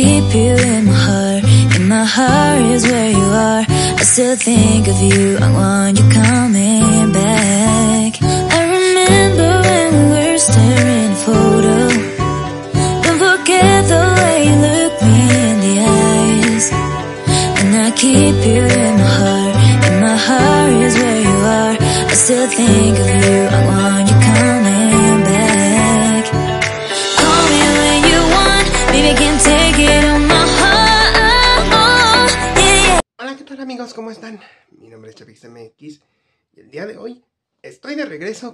keep you in my heart In my heart is where you are I still think of you I want you coming back I remember when we were staring at a photo Don't forget the way you look me in the eyes And I keep you in my heart In my heart is where you are I still think of you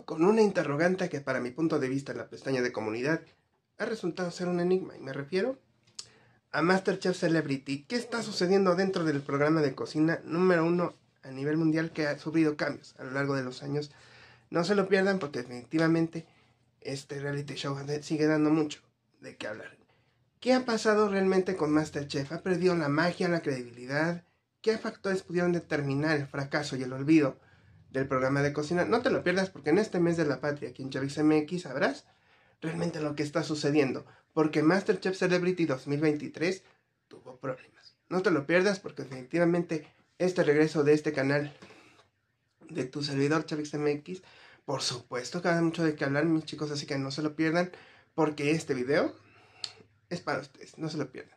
con una interrogante que para mi punto de vista en la pestaña de comunidad ha resultado ser un enigma y me refiero a Masterchef Celebrity. ¿Qué está sucediendo dentro del programa de cocina número uno a nivel mundial que ha sufrido cambios a lo largo de los años? No se lo pierdan porque definitivamente este reality show sigue dando mucho de qué hablar. ¿Qué ha pasado realmente con Masterchef? ¿Ha perdido la magia, la credibilidad? ¿Qué factores pudieron determinar el fracaso y el olvido del programa de cocina. No te lo pierdas porque en este mes de la patria, aquí en Chavismx MX, sabrás realmente lo que está sucediendo. Porque Masterchef Celebrity 2023 tuvo problemas. No te lo pierdas porque definitivamente este regreso de este canal de tu servidor Chavismx MX, por supuesto que mucho de qué hablar, mis chicos, así que no se lo pierdan porque este video es para ustedes, no se lo pierdan.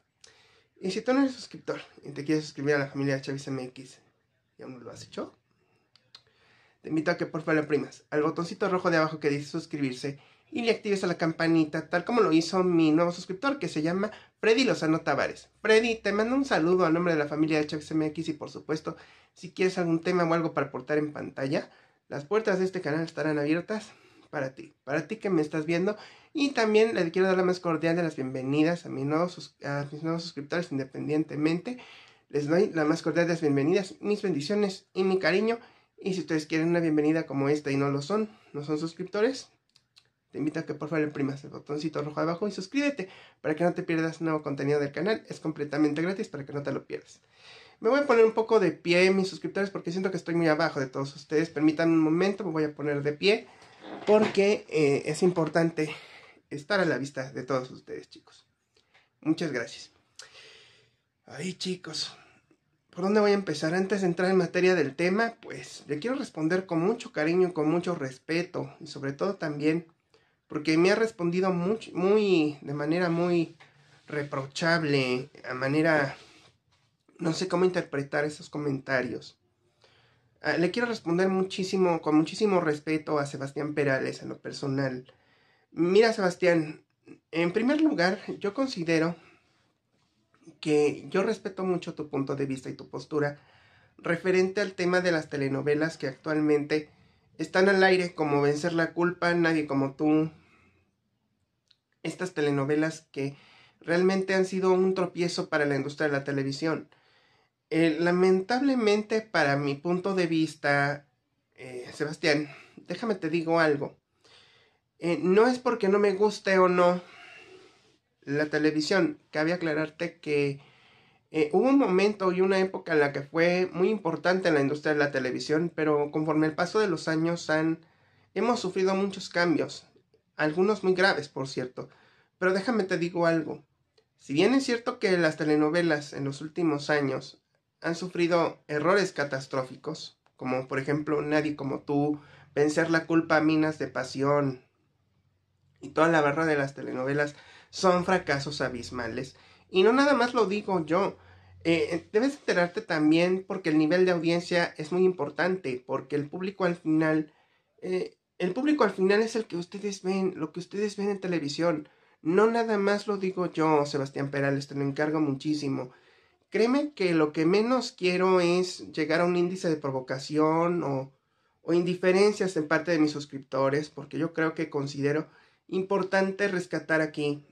Y si tú no eres suscriptor y te quieres suscribir a la familia Chavis MX y no lo has hecho, te invito a que por favor le primas al botoncito rojo de abajo que dice suscribirse y le actives a la campanita, tal como lo hizo mi nuevo suscriptor que se llama Freddy Lozano Tavares. Freddy, te mando un saludo a nombre de la familia de HXMX y por supuesto, si quieres algún tema o algo para aportar en pantalla, las puertas de este canal estarán abiertas para ti, para ti que me estás viendo. Y también le quiero dar la más cordial de las bienvenidas a, a mis nuevos suscriptores independientemente. Les doy la más cordial de las bienvenidas, mis bendiciones y mi cariño. Y si ustedes quieren una bienvenida como esta y no lo son, no son suscriptores, te invito a que por favor imprimas el botoncito rojo abajo y suscríbete para que no te pierdas nuevo contenido del canal. Es completamente gratis para que no te lo pierdas. Me voy a poner un poco de pie, mis suscriptores, porque siento que estoy muy abajo de todos ustedes. Permítanme un momento, me voy a poner de pie porque eh, es importante estar a la vista de todos ustedes, chicos. Muchas gracias. Ahí, chicos, ¿Por dónde voy a empezar? Antes de entrar en materia del tema, pues le quiero responder con mucho cariño, y con mucho respeto y sobre todo también porque me ha respondido muy, de manera muy reprochable, a manera, no sé cómo interpretar esos comentarios. Ah, le quiero responder muchísimo, con muchísimo respeto a Sebastián Perales en lo personal. Mira, Sebastián, en primer lugar, yo considero que yo respeto mucho tu punto de vista y tu postura referente al tema de las telenovelas que actualmente están al aire como Vencer la culpa, Nadie como tú. Estas telenovelas que realmente han sido un tropiezo para la industria de la televisión. Eh, lamentablemente, para mi punto de vista, eh, Sebastián, déjame te digo algo. Eh, no es porque no me guste o no la televisión. Cabe aclararte que eh, hubo un momento y una época en la que fue muy importante en la industria de la televisión, pero conforme el paso de los años han, hemos sufrido muchos cambios, algunos muy graves, por cierto. Pero déjame te digo algo. Si bien es cierto que las telenovelas en los últimos años han sufrido errores catastróficos, como por ejemplo Nadie como tú, Vencer la culpa, Minas de Pasión y toda la barra de las telenovelas, son fracasos abismales. Y no nada más lo digo yo. Eh, eh, debes enterarte también porque el nivel de audiencia es muy importante, porque el público al final, eh, el público al final es el que ustedes ven, lo que ustedes ven en televisión. No nada más lo digo yo, Sebastián Perales, te lo encargo muchísimo. Créeme que lo que menos quiero es llegar a un índice de provocación o, o indiferencias en parte de mis suscriptores, porque yo creo que considero importante rescatar aquí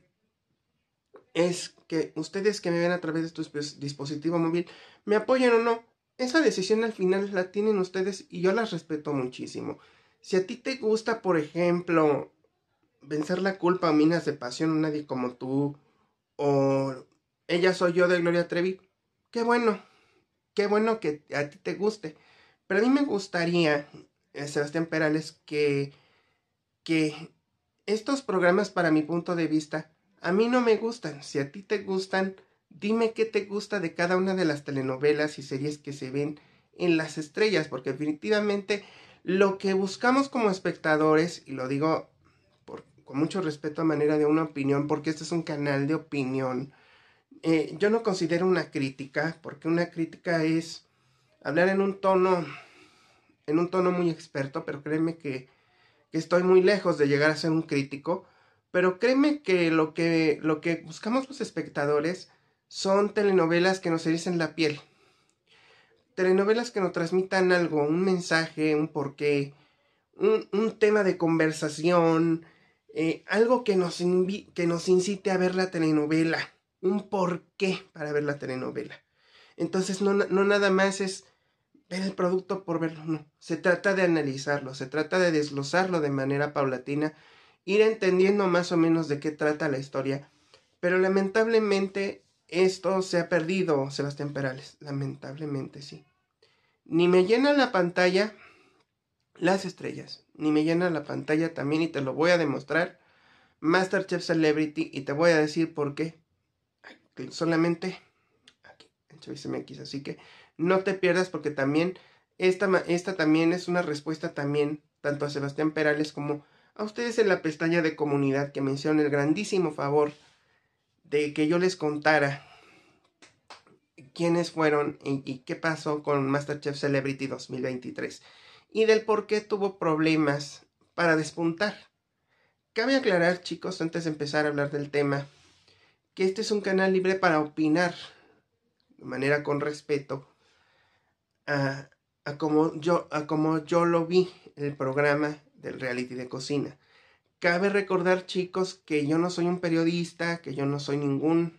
es que ustedes que me ven a través de tu dispositivo móvil me apoyen o no. Esa decisión al final la tienen ustedes y yo las respeto muchísimo. Si a ti te gusta, por ejemplo, vencer la culpa o minas de pasión, nadie como tú, o ella soy yo de Gloria Trevi, qué bueno, qué bueno que a ti te guste. Pero a mí me gustaría, eh, Sebastián Perales, que, que estos programas, para mi punto de vista, a mí no me gustan. Si a ti te gustan, dime qué te gusta de cada una de las telenovelas y series que se ven en las estrellas, porque definitivamente lo que buscamos como espectadores, y lo digo con mucho respeto a manera de una opinión, porque este es un canal de opinión, eh, yo no considero una crítica, porque una crítica es hablar en un tono, en un tono muy experto, pero créeme que estoy muy lejos de llegar a ser un crítico. Pero créeme que lo que, lo que buscamos los espectadores son telenovelas que nos ericen la piel. Telenovelas que nos transmitan algo, un mensaje, un porqué, un, un tema de conversación, eh, algo que nos, que nos incite a ver la telenovela, un porqué para ver la telenovela. Entonces no, no nada más es ver el producto por verlo, no. Se trata de analizarlo, se trata de desglosarlo de manera paulatina ir entendiendo más o menos de qué trata la historia. Pero lamentablemente esto se ha perdido, Sebastián Perales. Lamentablemente sí. Ni me llena la pantalla las estrellas, ni me llena la pantalla también y te lo voy a demostrar. Masterchef Celebrity y te voy a decir por qué. Solamente aquí, MX. Así que no te pierdas porque también esta, esta también es una respuesta también tanto a Sebastián Perales como a ustedes en la pestaña de comunidad que menciona el grandísimo favor de que yo les contara quiénes fueron y, qué pasó con MasterChef Celebrity 2023 y del por qué tuvo problemas para despuntar. Cabe aclarar, chicos, antes de empezar a hablar del tema, que este es un canal libre para opinar de manera con respeto a, a como, yo, a como yo lo vi el programa del reality de cocina. Cabe recordar, chicos, que yo no soy un periodista, que yo no soy ningún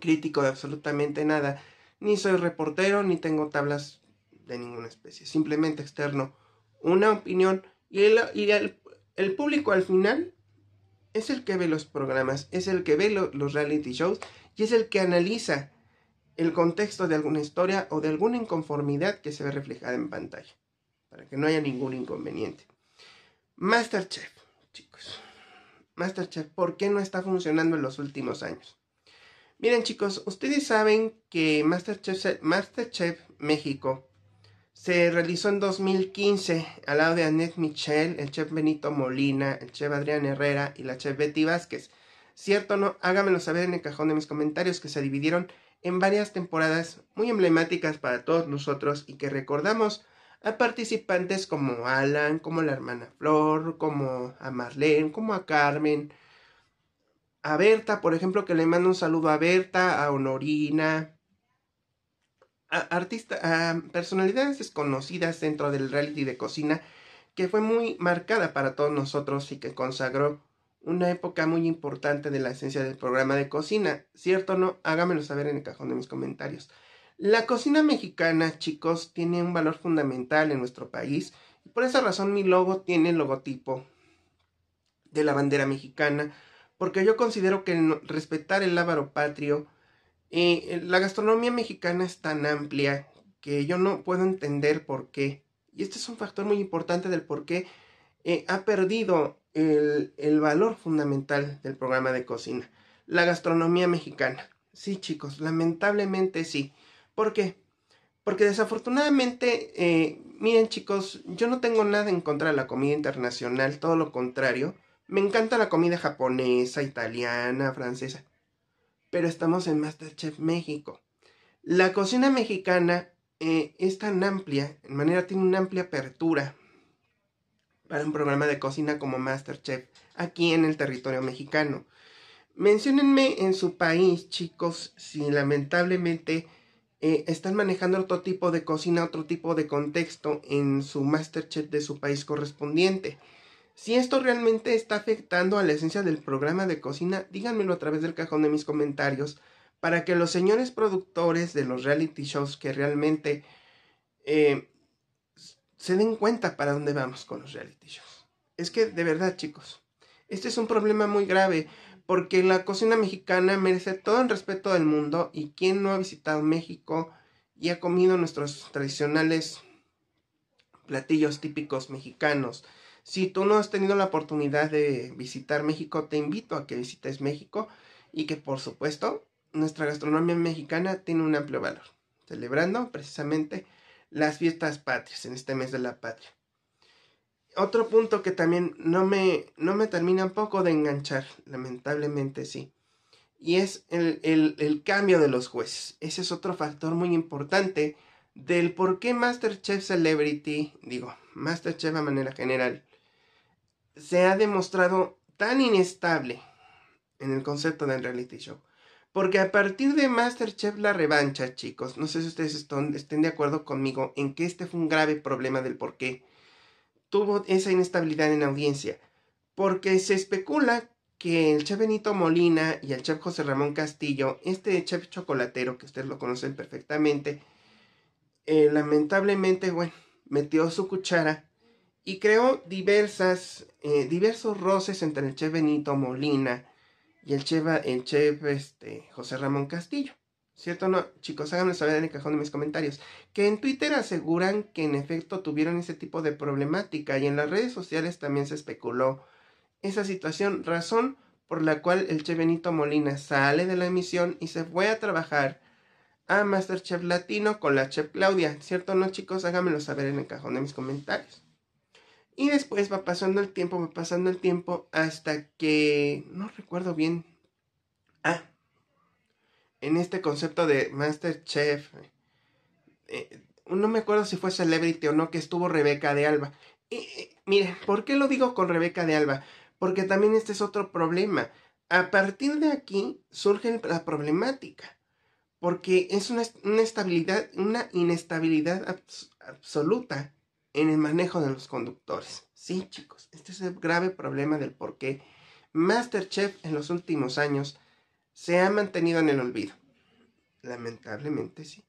crítico de absolutamente nada, ni soy reportero, ni tengo tablas de ninguna especie. Simplemente externo una opinión y, el, público al final es el que ve los programas, es el que ve los reality shows y es el que analiza el contexto de alguna historia o de alguna inconformidad que se ve reflejada en pantalla, para que no haya ningún inconveniente. Masterchef, chicos. Masterchef, ¿por qué no está funcionando en los últimos años? Miren, chicos, ustedes saben que Masterchef, México se realizó en 2015 al lado de Annette Michel, el chef Benito Molina, el chef Adrián Herrera y la chef Betty Vázquez. ¿Cierto o no? Hágamelo saber en el cajón de mis comentarios que se dividieron en varias temporadas muy emblemáticas para todos nosotros y que recordamos a participantes como Alan, como la hermana Flor, como a Marlene, como a Carmen, a Berta, por ejemplo, que le mando un saludo a Berta, a Honorina, a, a personalidades desconocidas dentro del reality de cocina que fue muy marcada para todos nosotros y que consagró una época muy importante de la esencia del programa de cocina. ¿Cierto o no? Hágamelo saber en el cajón de mis comentarios. La cocina mexicana, chicos, tiene un valor fundamental en nuestro país. Y por esa razón mi logo tiene el logotipo de la bandera mexicana. Porque yo considero que respetar el lábaro patrio, eh, la gastronomía mexicana es tan amplia que yo no puedo entender por qué. Y este es un factor muy importante del por qué eh, ha perdido el, el valor fundamental del programa de cocina. La gastronomía mexicana. Sí, chicos, lamentablemente sí. ¿Por qué? Porque desafortunadamente, eh, miren chicos, yo no tengo nada en contra de la comida internacional, todo lo contrario. Me encanta la comida japonesa, italiana, francesa. Pero estamos en Masterchef México. La cocina mexicana eh, es tan amplia, en manera tiene una amplia apertura para un programa de cocina como Masterchef aquí en el territorio mexicano. Menciónenme en su país, chicos, si lamentablemente eh, están manejando otro tipo de cocina, otro tipo de contexto en su masterchef de su país correspondiente. Si esto realmente está afectando a la esencia del programa de cocina, díganmelo a través del cajón de mis comentarios para que los señores productores de los reality shows que realmente eh, se den cuenta para dónde vamos con los reality shows. Es que de verdad chicos, este es un problema muy grave porque la cocina mexicana merece todo el respeto del mundo y quien no ha visitado México y ha comido nuestros tradicionales platillos típicos mexicanos. Si tú no has tenido la oportunidad de visitar México, te invito a que visites México y que por supuesto nuestra gastronomía mexicana tiene un amplio valor, celebrando precisamente las fiestas patrias en este mes de la patria otro punto que también no me, no me termina un poco de enganchar, lamentablemente sí. Y es el, el cambio de los jueces. Ese es otro factor muy importante del por qué Masterchef Celebrity, digo, Masterchef a manera general, se ha demostrado tan inestable en el concepto del reality show. Porque a partir de Masterchef La Revancha, chicos, no sé si ustedes estén de acuerdo conmigo en que este fue un grave problema del por qué tuvo esa inestabilidad en audiencia, porque se especula que el chef Benito Molina y el chef José Ramón Castillo, este chef chocolatero que ustedes lo conocen perfectamente, eh, lamentablemente, bueno, metió su cuchara y creó diversas, eh, diversos roces entre el chef Benito Molina y el chef, el chef este, José Ramón Castillo. ¿Cierto o no? Chicos, Háganmelo saber en el cajón de mis comentarios. Que en Twitter aseguran que en efecto tuvieron ese tipo de problemática y en las redes sociales también se especuló esa situación, razón por la cual el Che Benito Molina sale de la emisión y se fue a trabajar a Masterchef Latino con la Chef Claudia. ¿Cierto o no, chicos? Háganmelo saber en el cajón de mis comentarios. Y después va pasando el tiempo, va pasando el tiempo hasta que... No recuerdo bien. Ah, en este concepto de Masterchef. Eh, no me acuerdo si fue Celebrity o no, que estuvo Rebeca de Alba. Y, ¿por qué lo digo con Rebeca de Alba? Porque también este es otro problema. A partir de aquí surge la problemática. Porque es una, una inestabilidad absoluta en el manejo de los conductores. Sí, chicos, este es el grave problema del por qué Masterchef en los últimos años se ha mantenido en el olvido. Lamentablemente sí.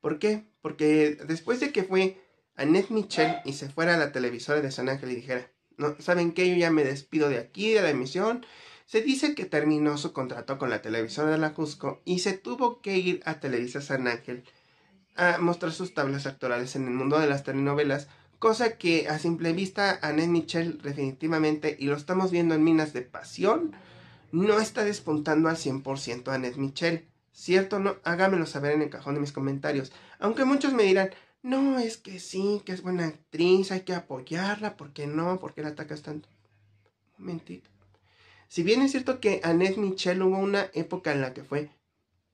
¿Por qué? Porque después de que fue Annette Michel y se fuera a la televisora de San Ángel y dijera, no, ¿saben qué? Yo ya me despido de aquí, de la emisión. Se dice que terminó su contrato con la televisora de la Cusco y se tuvo que ir a Televisa San Ángel a mostrar sus tablas actorales en el mundo de las telenovelas, cosa que a simple vista Annette Michel definitivamente, y lo estamos viendo en Minas de Pasión, no está despuntando al 100% a Michel. ¿Cierto no? Hágamelo saber en el cajón de mis comentarios. Aunque muchos me dirán, no, es que sí, que es buena actriz, hay que apoyarla, ¿por qué no? ¿Por qué la atacas tanto? Un momentito. Si bien es cierto que Annette Michel hubo una época en la que fue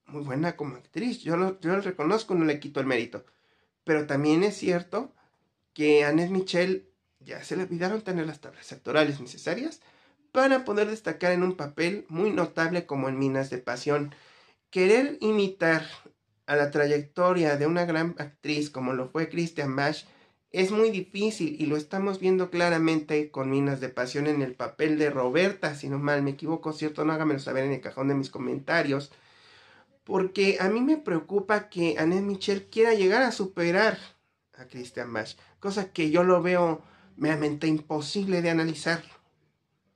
muy buena como actriz, yo lo, reconozco, no le quito el mérito. Pero también es cierto que a Michel ya se le olvidaron tener las tablas sectorales necesarias para poder destacar en un papel muy notable como en Minas de Pasión. Querer imitar a la trayectoria de una gran actriz como lo fue Christian Bach, es muy difícil y lo estamos viendo claramente con Minas de Pasión en el papel de Roberta, si no mal me equivoco, ¿cierto? No hágamelo saber en el cajón de mis comentarios. Porque a mí me preocupa que Annette Michel quiera llegar a superar a Christian Bach, cosa que yo lo veo meramente imposible de analizar.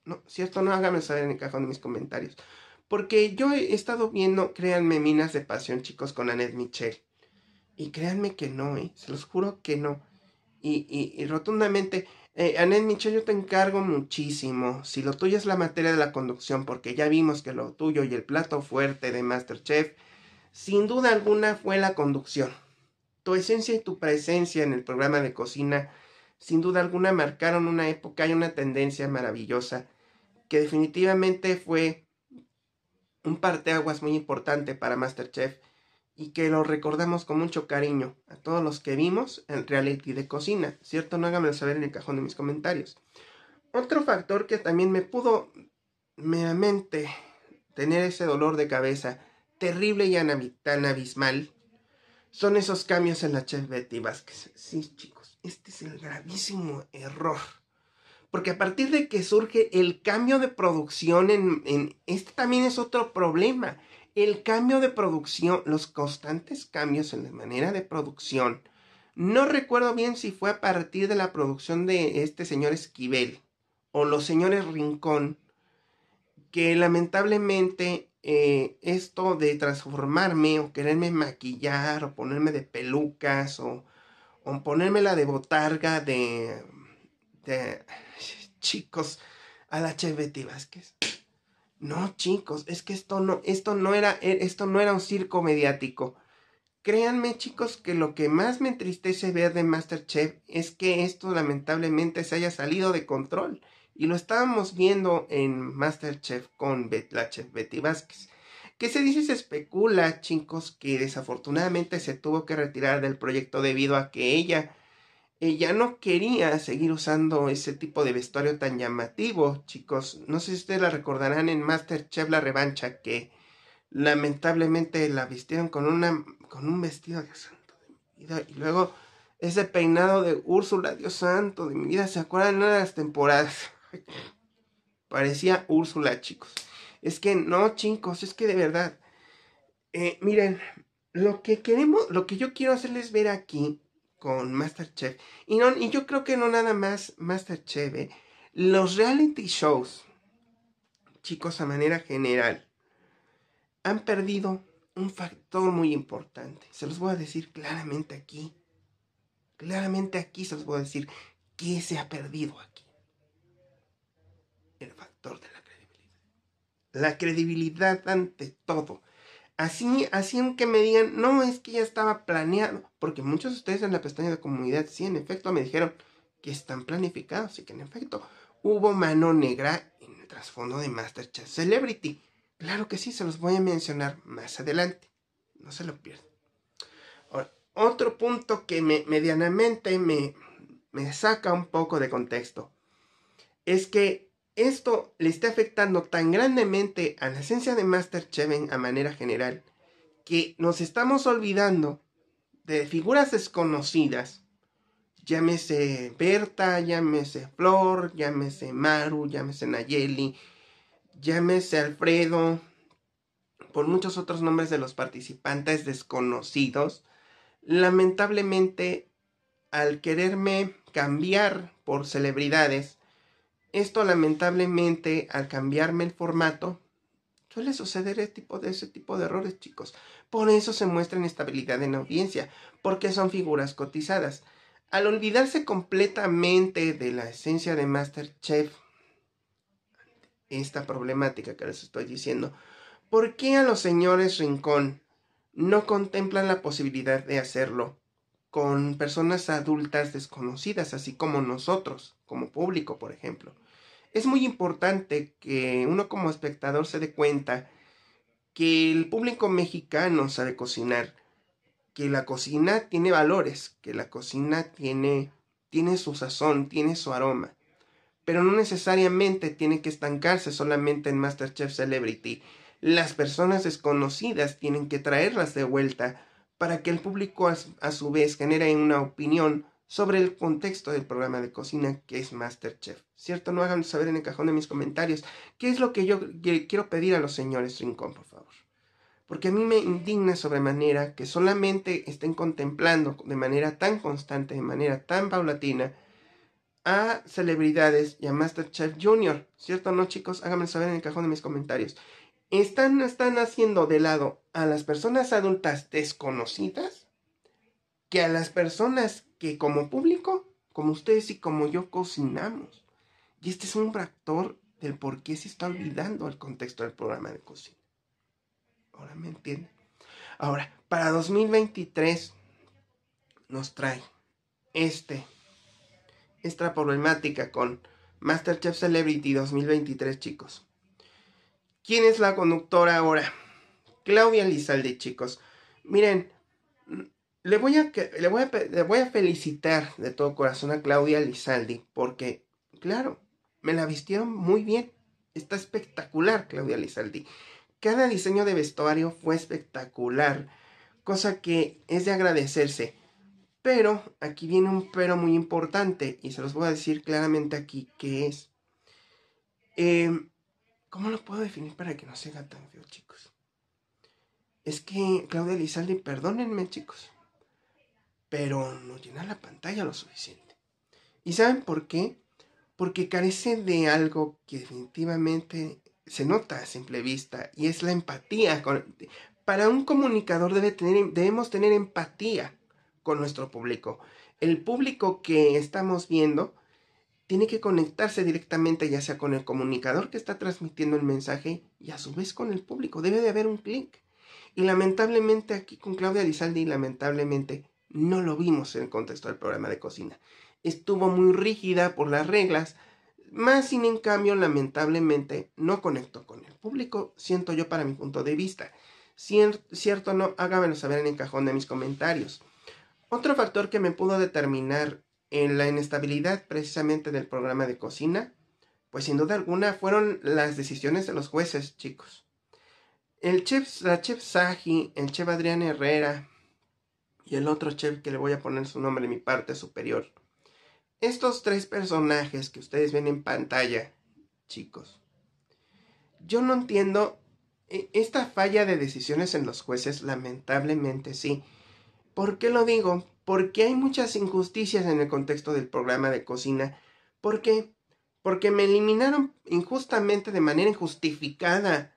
No, cierto, no háganme saber en el cajón de mis comentarios. Porque yo he estado viendo, créanme, Minas de Pasión, chicos, con Annette Michel. Y créanme que no, ¿eh? se los juro que no. Y, y, rotundamente, eh, Annette Michel, yo te encargo muchísimo. Si lo tuyo es la materia de la conducción, porque ya vimos que lo tuyo y el plato fuerte de Masterchef, sin duda alguna fue la conducción. Tu esencia y tu presencia en el programa de cocina, sin duda alguna, marcaron una época y una tendencia maravillosa que definitivamente fue un parteaguas muy importante para Masterchef y que lo recordamos con mucho cariño a todos los que vimos en reality de cocina, ¿cierto? No háganmelo saber en el cajón de mis comentarios. Otro factor que también me pudo meramente tener ese dolor de cabeza terrible y tan abismal son esos cambios en la chef Betty Vázquez. Sí, chicos, este es el gravísimo error porque a partir de que surge el cambio de producción en, este también es otro problema. El cambio de producción, los constantes cambios en la manera de producción. No recuerdo bien si fue a partir de la producción de este señor Esquivel o los señores Rincón, que lamentablemente eh, esto de transformarme o quererme maquillar o ponerme de pelucas o, o ponerme la de botarga de chicos, a la Chef Betty Vázquez. No, chicos, es que esto no, esto no era, er, esto no era un circo mediático. Créanme, chicos, que lo que más me entristece ver de Masterchef es que esto lamentablemente se haya salido de control. Y lo estábamos viendo en Masterchef con la Chef Betty Vázquez. Que se dice se especula, chicos, que desafortunadamente se tuvo que retirar del proyecto debido a que ella eh, ya no quería seguir usando ese tipo de vestuario tan llamativo, chicos. No sé si ustedes la recordarán en Masterchef La Revancha, que lamentablemente la vistieron con, una, con un vestido de santo de mi vida. Y luego ese peinado de Úrsula, Dios santo de mi vida. ¿Se acuerdan de las temporadas? Parecía Úrsula, chicos. Es que no, chicos, es que de verdad. Eh, miren, lo que queremos, lo que yo quiero hacerles ver aquí con Masterchef. Y, no, y yo creo que no nada más Masterchef, ¿eh? los reality shows, chicos, a manera general, han perdido un factor muy importante. Se los voy a decir claramente aquí. Claramente aquí se los voy a decir qué se ha perdido aquí. El factor de la credibilidad. La credibilidad ante todo. Así, así que me digan, no, es que ya estaba planeado, porque muchos de ustedes en la pestaña de comunidad, sí, en efecto, me dijeron que están planificados y que en efecto hubo mano negra en el trasfondo de Masterchef Celebrity. Claro que sí, se los voy a mencionar más adelante. No se lo pierdan. otro punto que me, medianamente me, me saca un poco de contexto es que esto le está afectando tan grandemente a la esencia de Master Cheven a manera general que nos estamos olvidando de figuras desconocidas. Llámese Berta, llámese Flor, llámese Maru, llámese Nayeli, llámese Alfredo, por muchos otros nombres de los participantes desconocidos. Lamentablemente, al quererme cambiar por celebridades, esto lamentablemente al cambiarme el formato suele suceder ese tipo de, ese tipo de errores, chicos. Por eso se muestra inestabilidad en la audiencia, porque son figuras cotizadas. Al olvidarse completamente de la esencia de MasterChef, esta problemática que les estoy diciendo, ¿por qué a los señores Rincón no contemplan la posibilidad de hacerlo con personas adultas desconocidas, así como nosotros, como público, por ejemplo? es muy importante que uno como espectador se dé cuenta que el público mexicano sabe cocinar, que la cocina tiene valores, que la cocina tiene, tiene su sazón, tiene su aroma, pero no necesariamente tiene que estancarse solamente en MasterChef Celebrity. Las personas desconocidas tienen que traerlas de vuelta para que el público a su vez genere una opinión sobre el contexto del programa de cocina que es MasterChef. ¿Cierto? No hagan saber en el cajón de mis comentarios qué es lo que yo quiero pedir a los señores Rincón, por favor. Porque a mí me indigna sobremanera que solamente estén contemplando de manera tan constante, de manera tan paulatina, a celebridades y a MasterChef Junior. ¿Cierto? No, chicos, háganme saber en el cajón de mis comentarios. ¿Están, están haciendo de lado a las personas adultas desconocidas que a las personas que como público, como ustedes y como yo cocinamos. Y este es un factor del por qué se está olvidando el contexto del programa de cocina. Ahora me entienden. Ahora, para 2023 nos trae este, esta problemática con Masterchef Celebrity 2023, chicos. ¿Quién es la conductora ahora? Claudia Lizalde, chicos. Miren, le voy, a, le, felicitar de todo corazón a Claudia Lizaldi, porque, claro, me la vistieron muy bien. Está espectacular, Claudia Lizaldi. Cada diseño de vestuario fue espectacular, cosa que es de agradecerse. Pero aquí viene un pero muy importante y se los voy a decir claramente aquí qué es. Em, ¿Cómo lo puedo definir para que no se sea tan feo, chicos? Es que Claudia Lizaldi, perdónenme, chicos, pero no llena la pantalla lo suficiente. ¿Y saben por qué? Porque carece de algo que definitivamente se nota a simple vista y es la empatía. para un comunicador debe tener, debemos tener empatía con nuestro público. El público que estamos viendo tiene que conectarse directamente ya sea con el comunicador que está transmitiendo el mensaje y a su vez con el público. Debe de haber un clic. Y lamentablemente aquí con Claudia Lizaldi, lamentablemente no lo vimos en el contexto del programa de cocina. Estuvo muy rígida por las reglas, más sin en cambio lamentablemente no conectó con el público, siento yo para mi punto de vista. cierto o no, hágamelo saber en el cajón de mis comentarios. Otro factor que me pudo determinar en la inestabilidad precisamente del programa de cocina, pues sin duda alguna fueron las decisiones de los jueces, chicos. El chef, la chef Saji, el chef Adrián Herrera, y el otro chef que le voy a poner su nombre en mi parte superior. Estos tres personajes que ustedes ven en pantalla, chicos, yo no entiendo eh, esta falla de decisiones en los jueces, lamentablemente sí. ¿Por qué lo digo? Porque hay muchas injusticias en el contexto del programa de cocina. ¿Por qué? Porque me eliminaron injustamente, de manera injustificada,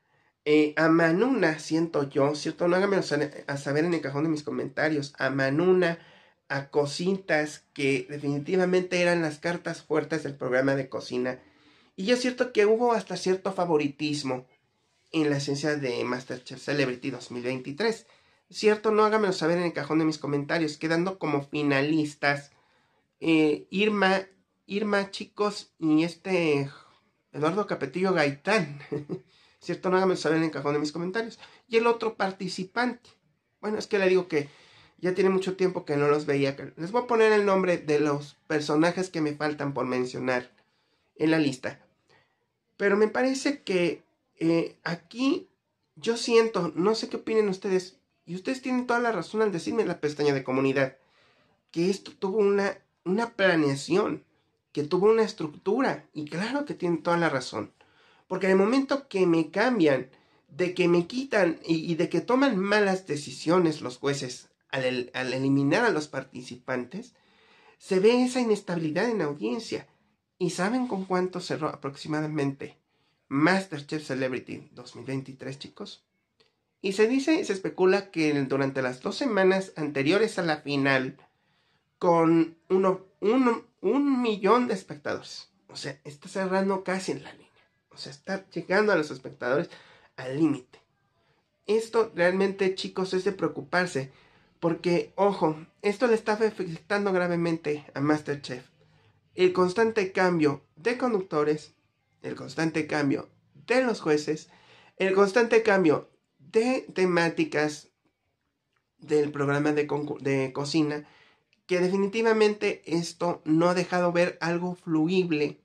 eh, a Manuna, siento yo, ¿cierto? No háganmelo a saber en el cajón de mis comentarios. A Manuna, a cositas que definitivamente eran las cartas fuertes del programa de cocina. Y yo cierto que hubo hasta cierto favoritismo en la esencia de Masterchef Celebrity 2023. Cierto, no hágamelo saber en el cajón de mis comentarios, quedando como finalistas eh, Irma, Irma, chicos, y este Eduardo Capetillo Gaitán. ¿cierto? me saber en el cajón de mis comentarios. Y el otro participante. Bueno, es que le digo que ya tiene mucho tiempo que no los veía. Les voy a poner el nombre de los personajes que me faltan por mencionar en la lista. Pero me parece que eh, aquí yo siento, no sé qué opinen ustedes, y ustedes tienen toda la razón al decirme en la pestaña de comunidad, que esto tuvo una, una planeación, que tuvo una estructura, y claro que tienen toda la razón. Porque en el momento que me cambian, de que me quitan y, de que toman malas decisiones los jueces al, eliminar a los participantes, se ve esa inestabilidad en la audiencia. ¿Y saben con cuánto cerró aproximadamente Masterchef Celebrity 2023, chicos? Y se dice, se especula que durante las dos semanas anteriores a la final, con un millón de espectadores. O sea, está cerrando casi en la línea. O sea, está llegando a los espectadores al límite. Esto realmente, chicos, es de preocuparse. Porque, ojo, esto le está afectando gravemente a Masterchef. El constante cambio de conductores, el constante cambio de los jueces, el constante cambio de temáticas del programa de, de cocina, que definitivamente esto no ha dejado ver algo fluible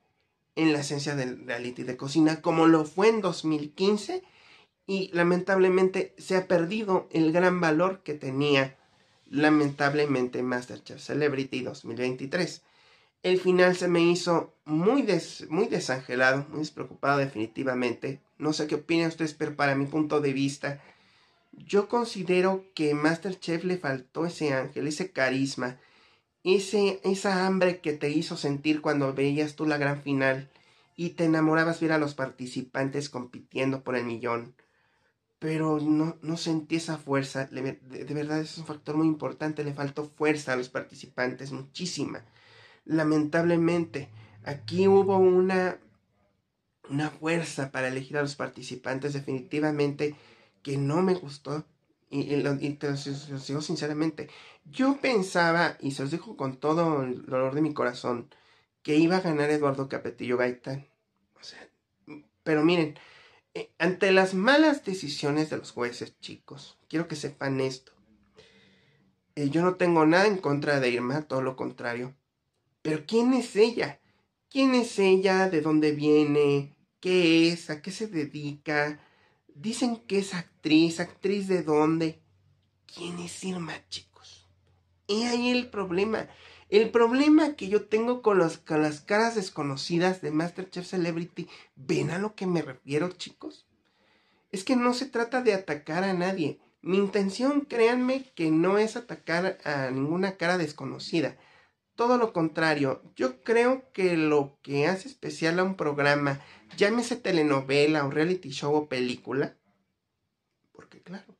en la esencia del reality de cocina, como lo fue en 2015, y lamentablemente se ha perdido el gran valor que tenía, lamentablemente, Masterchef Celebrity 2023. El final se me hizo muy, muy desangelado, muy despreocupado definitivamente. No sé qué opinan ustedes, pero para mi punto de vista, yo considero que Masterchef le faltó ese ángel, ese carisma, ese, esa hambre que te hizo sentir cuando veías tú la gran final y te enamorabas ver a los participantes compitiendo por el millón. Pero no, no sentí esa fuerza, de, de verdad es un factor muy importante, le faltó fuerza a los participantes, muchísima. Lamentablemente, aquí hubo una, una fuerza para elegir a los participantes definitivamente que no me gustó, y, te, lo, digo sinceramente, yo pensaba, y se los digo con todo el dolor de mi corazón, que iba a ganar Eduardo Capetillo Gaitán. O pero miren, eh, ante las malas decisiones de los jueces, chicos, quiero que sepan esto. Eh, yo no tengo nada en contra de Irma, todo lo contrario. Pero ¿quién es ella? ¿Quién es ella? ¿De dónde viene? ¿Qué es? ¿A qué se dedica? Dicen que es actriz, actriz de dónde. ¿Quién es Irma, chicos? y ahí el problema. El problema que yo tengo con, con las caras desconocidas de Masterchef Celebrity, ¿ven a lo que me refiero, chicos? Es que no se trata de atacar a nadie. Mi intención, créanme, que no es atacar a ninguna cara desconocida. Todo lo contrario, yo creo que lo que hace especial a un programa, llámese telenovela o reality show o película, porque claro,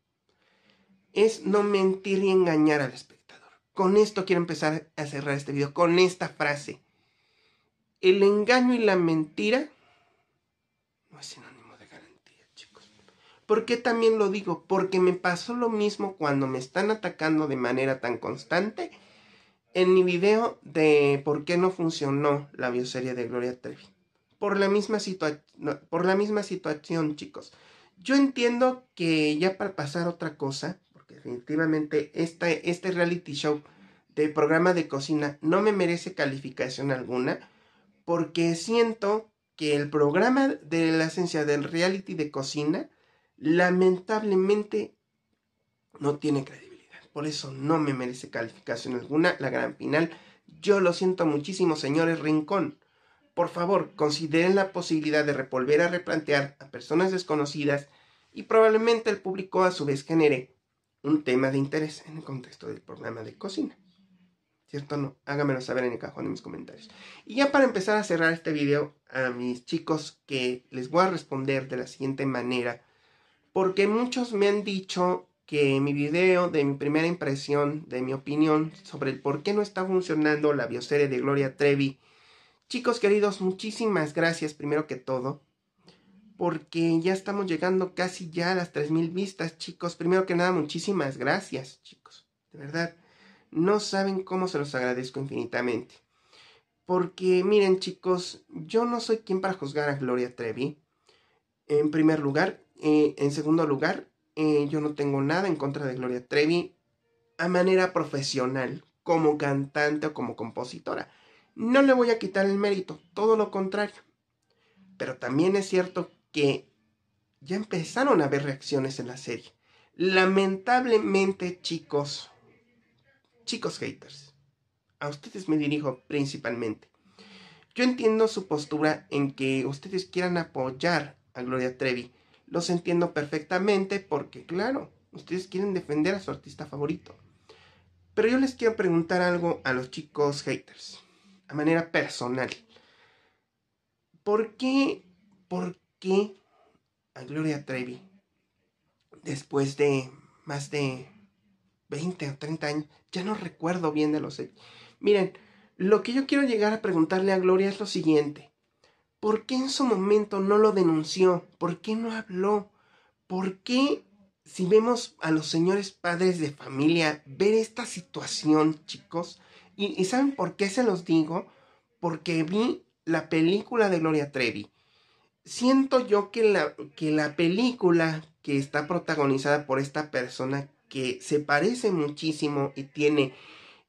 es no mentir y engañar al espectador. Con esto quiero empezar a cerrar este video, con esta frase. El engaño y la mentira no es sinónimo de garantía, chicos. ¿Por qué también lo digo? Porque me pasó lo mismo cuando me están atacando de manera tan constante en mi video de por qué no funcionó la bioserie de Gloria Trevi. Por la misma, por la misma situación, chicos. Yo entiendo que ya para pasar otra cosa, porque definitivamente este reality show de programa de cocina no me merece calificación alguna, porque siento que el programa de la esencia del reality de cocina lamentablemente no tiene credibilidad. Por eso no me merece calificación alguna la gran final. Yo lo siento muchísimo, señores Rincón. Por favor, consideren la posibilidad de volver a replantear a personas desconocidas y probablemente el público a su vez genere un tema de interés en el contexto del programa de cocina. ¿Cierto no? Háganmelo saber en el cajón de mis comentarios. Y ya para empezar a cerrar este video, a mis chicos que les voy a responder de la siguiente manera, porque muchos me han dicho que mi video de mi primera impresión, de mi opinión sobre el por qué no está funcionando la bioserie de Gloria Trevi. Chicos queridos, muchísimas gracias primero que todo, porque ya estamos llegando casi ya a las 3.000 vistas, chicos. Primero que nada, muchísimas gracias, chicos. De verdad, no saben cómo se los agradezco infinitamente. Porque miren, chicos, yo no soy quien para juzgar a Gloria Trevi. En primer lugar, eh, en segundo lugar, eh, yo no tengo nada en contra de Gloria Trevi a manera profesional, como cantante o como compositora. No le voy a quitar el mérito, todo lo contrario. Pero también es cierto que ya empezaron a haber reacciones en la serie. Lamentablemente, chicos, chicos haters, a ustedes me dirijo principalmente. Yo entiendo su postura en que ustedes quieran apoyar a Gloria Trevi los entiendo perfectamente porque, claro, ustedes quieren defender a su artista favorito. Pero yo les quiero preguntar algo a los chicos haters, a manera personal. ¿Por qué, por qué a Gloria Trevi, después de más de 20 o 30 años, ya no recuerdo bien de los hechos. Miren, lo que yo quiero llegar a preguntarle a Gloria es lo siguiente. ¿Por qué en su momento no lo denunció? ¿Por qué no habló? ¿Por qué, si vemos a los señores padres de familia ver esta situación, chicos? ¿Y, saben por qué se los digo? Porque vi la película de Gloria Trevi. Siento yo que la, que la película que está protagonizada por esta persona que se parece muchísimo y tiene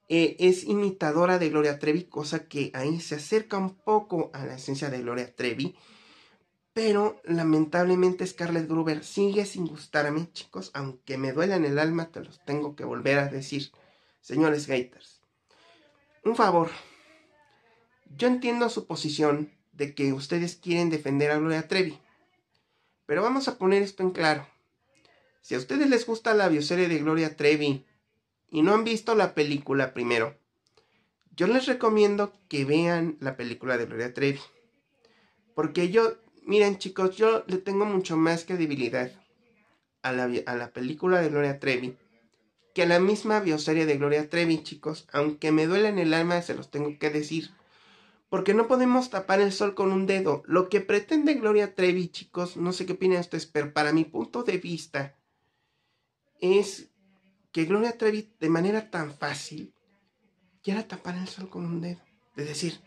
eh, es imitadora de Gloria Trevi, cosa que ahí se acerca un poco a la esencia de Gloria Trevi. Pero lamentablemente Scarlett Gruber sigue sin gustar gustarme, chicos, aunque me duela en el alma, te los tengo que volver a decir. Señores Gators. un favor. Yo entiendo su posición de que ustedes quieren defender a Gloria Trevi. Pero vamos a poner esto en claro. Si a ustedes les gusta la bioserie de Gloria Trevi y no han visto la película primero, yo les recomiendo que vean la película de Gloria Trevi. Porque yo, miren chicos, yo le tengo mucho más credibilidad. a la, a la película de Gloria Trevi que a la misma bioserie de Gloria Trevi, chicos. Aunque me duele en el alma, se los tengo que decir. Porque no podemos tapar el sol con un dedo. Lo que pretende Gloria Trevi, chicos, no sé qué opinan ustedes, pero para mi punto de vista, es que Gloria Trevi de manera tan fácil quiera tapar el sol con un dedo. De decir,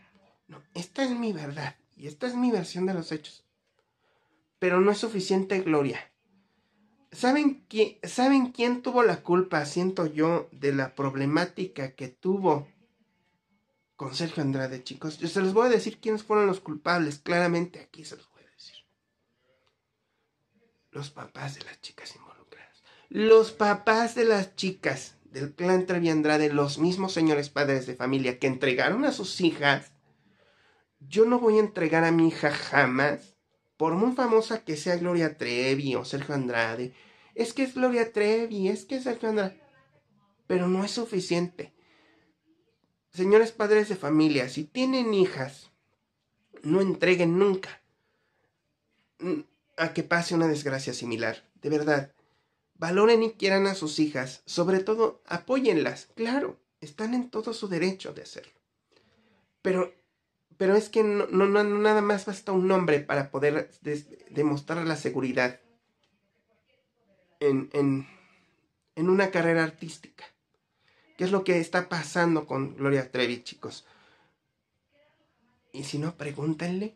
no, esta es mi verdad y esta es mi versión de los hechos. Pero no es suficiente Gloria. ¿Saben, ¿Saben quién tuvo la culpa, siento yo, de la problemática que tuvo con Sergio Andrade, chicos? Yo se los voy a decir quiénes fueron los culpables, claramente aquí se los voy a decir. Los papás de las chicas involucradas. Los papás de las chicas del clan Trevi Andrade, los mismos señores padres de familia que entregaron a sus hijas, yo no voy a entregar a mi hija jamás, por muy famosa que sea Gloria Trevi o Sergio Andrade. Es que es Gloria Trevi, es que es Sergio Andrade. Pero no es suficiente. Señores padres de familia, si tienen hijas, no entreguen nunca a que pase una desgracia similar. De verdad, Valoren y quieran a sus hijas, sobre todo apóyenlas, claro, están en todo su derecho de hacerlo. Pero, pero es que no, no, nada más basta un nombre para poder demostrar la seguridad en, en, en una carrera artística. ¿Qué es lo que está pasando con Gloria Trevi, chicos? Y si no, pregúntenle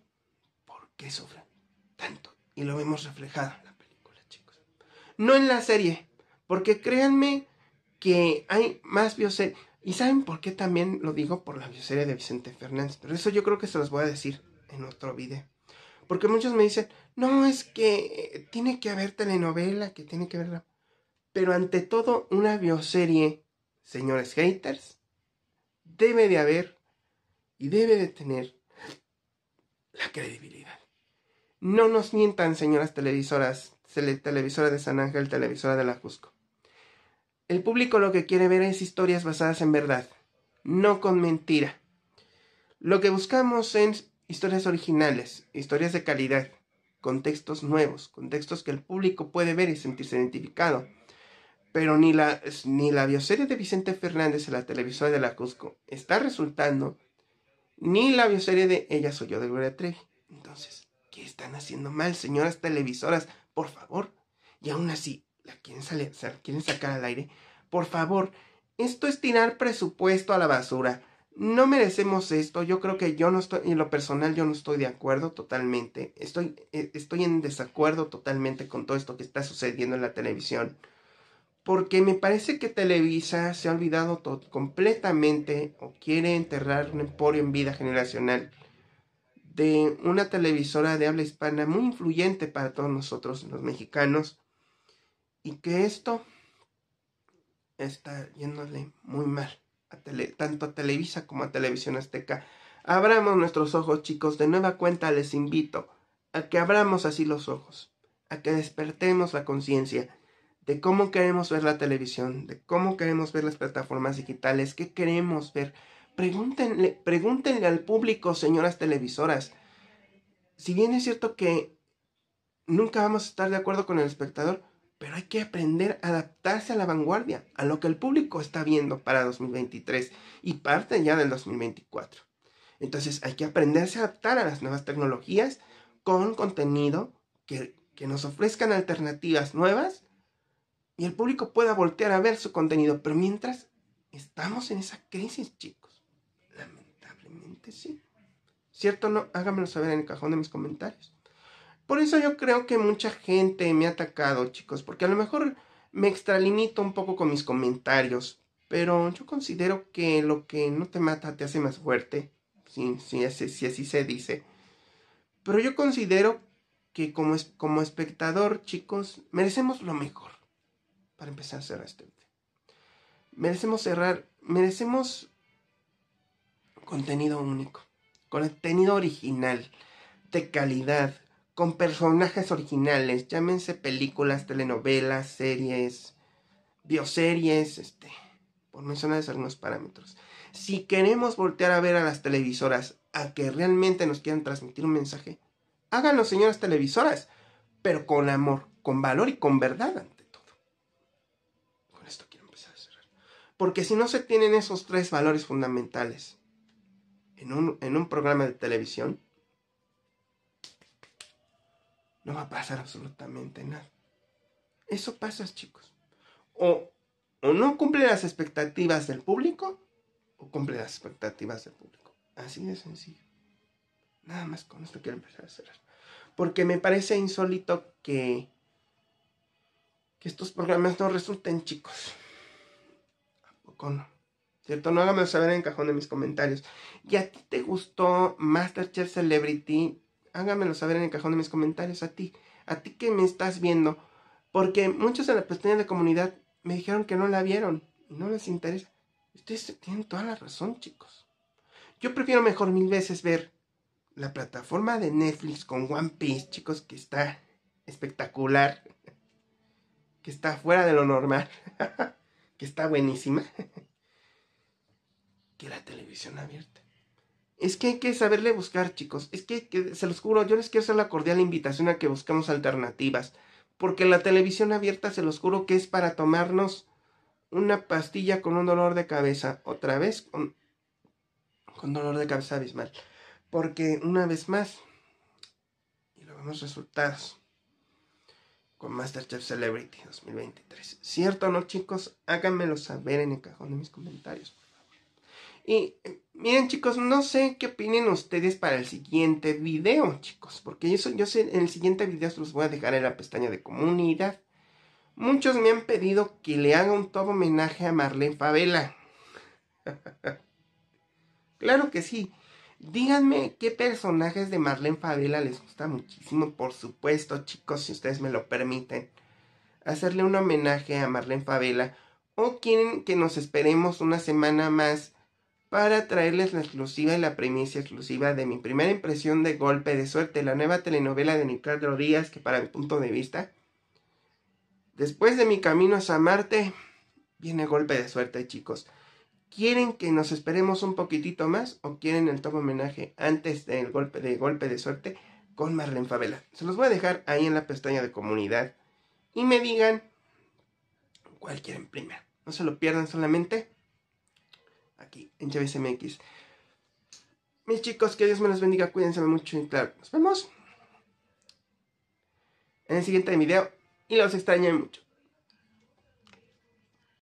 por qué sufren tanto. Y lo vemos reflejado no en la serie, porque créanme que hay más bioseries. ¿Y saben por qué también lo digo? Por la bioserie de Vicente Fernández. Pero eso yo creo que se los voy a decir en otro video. Porque muchos me dicen, no, es que tiene que haber telenovela, que tiene que haber... Pero ante todo, una bioserie, señores haters, debe de haber y debe de tener la credibilidad. No nos mientan, señoras televisoras, televisora de San Ángel, televisora de la Cusco. El público lo que quiere ver es historias basadas en verdad, no con mentira. Lo que buscamos en historias originales, historias de calidad, contextos nuevos, contextos que el público puede ver y sentirse identificado. Pero ni la, ni la bioserie de Vicente Fernández en la televisora de la Cusco está resultando, ni la bioserie de Ella Soy Yo de Gloria Trevi. Entonces, ¿qué están haciendo mal, señoras televisoras? por favor. Y aún así, la quieren, sacar al aire. Por favor, esto es tirar presupuesto a la basura. No merecemos esto. Yo creo que yo no estoy, en lo personal, yo no estoy de acuerdo totalmente. Estoy, e, estoy en desacuerdo totalmente con todo esto que está sucediendo en la televisión. Porque me parece que Televisa se ha olvidado completamente o quiere enterrar un emporio en vida generacional de una televisora de habla hispana muy influyente para todos nosotros los mexicanos y que esto está yéndole muy mal tanto a Televisa como a Televisión Azteca. Abramos nuestros ojos chicos, de nueva cuenta les invito a que abramos así los ojos, a que despertemos la conciencia de cómo queremos ver la televisión, de cómo queremos ver las plataformas digitales, qué queremos ver Pregúntenle, al público, señoras televisoras. Si bien es cierto que nunca vamos a estar de acuerdo con el espectador, pero hay que aprender a adaptarse a la vanguardia, a lo que el público está viendo para 2023 y parte ya del 2024. Entonces hay que aprenderse a adaptar a las nuevas tecnologías con contenido que, que nos ofrezcan alternativas nuevas y el público pueda voltear a ver su contenido. Pero mientras, estamos en esa crisis, chicos sí. ¿Cierto no? Hágamelo saber en el cajón de mis comentarios. Por eso yo creo que mucha gente me ha atacado, chicos, porque a lo mejor me extralimito un poco con mis comentarios, pero yo considero que lo que no te mata te hace más fuerte, si, así, así se dice. Pero yo considero que como, como espectador, chicos, merecemos lo mejor. Para empezar a cerrar este Merecemos cerrar, merecemos Contenido único. Contenido original. De calidad. Con personajes originales. Llámense películas, telenovelas, series, bioseries, este. Por mencionar algunos parámetros. Si queremos voltear a ver a las televisoras a que realmente nos quieran transmitir un mensaje, háganlo, señoras televisoras, pero con amor, con valor y con verdad ante todo. Con esto quiero empezar a cerrar. Porque si no se tienen esos tres valores fundamentales, en un, programa de televisión, no va a pasar absolutamente nada. Eso pasa, chicos. O, no cumple las expectativas del público, o cumple las expectativas del público. Así de sencillo. Nada más con esto quiero empezar a cerrar. Porque me parece insólito que, que estos programas no resulten, chicos. ¿A poco no? ¿cierto? No háganmelo saber en el cajón de mis comentarios. ¿Y a ti te gustó Masterchef Celebrity? Háganmelo saber en el cajón de mis comentarios a ti. A ti que me estás viendo. Porque muchos en la pestaña de comunidad me dijeron que no la vieron y no les interesa. Ustedes tienen toda la razón, chicos. Yo prefiero mejor mil veces ver la plataforma de Netflix con One Piece, chicos, que está espectacular. Que está fuera de lo normal. que está buenísima que la televisión abierta. Es que hay que saberle buscar, chicos. Es que, se los juro, yo les quiero hacer la cordial invitación a que busquemos alternativas. Porque la televisión abierta, se los juro, que es para tomarnos una pastilla con un dolor de cabeza. Otra vez, con, con dolor de cabeza abismal. Porque una vez más, y lo vemos resultados con Masterchef Celebrity 2023. ¿Cierto o no, chicos? Háganmelo saber en el cajón de mis comentarios. Y miren chicos, no sé qué opinen ustedes para el siguiente video, chicos. Porque eso, yo sé, en el siguiente video se los voy a dejar en la pestaña de comunidad. Muchos me han pedido que le haga un todo homenaje a Marlene Favela. claro que sí. Díganme qué personajes de Marlene Favela les gusta muchísimo, por supuesto, chicos, si ustedes me lo permiten. Hacerle un homenaje a Marlene Favela. O quieren que nos esperemos una semana más para traerles la exclusiva y la primicia exclusiva de mi primera impresión de Golpe de Suerte, la nueva telenovela de Nicolás Díaz, que para mi punto de vista, después de mi camino hacia Marte, viene Golpe de Suerte, chicos. ¿Quieren que nos esperemos un poquitito más o quieren el tomo homenaje antes del golpe de Golpe de Suerte con Marlene Favela? Se los voy a dejar ahí en la pestaña de comunidad y me digan cuál quieren primero. No se lo pierdan solamente aquí en Chávez MX. Mis chicos, que Dios me los bendiga, cuídense mucho y claro, nos vemos en el siguiente video y los extrañen mucho.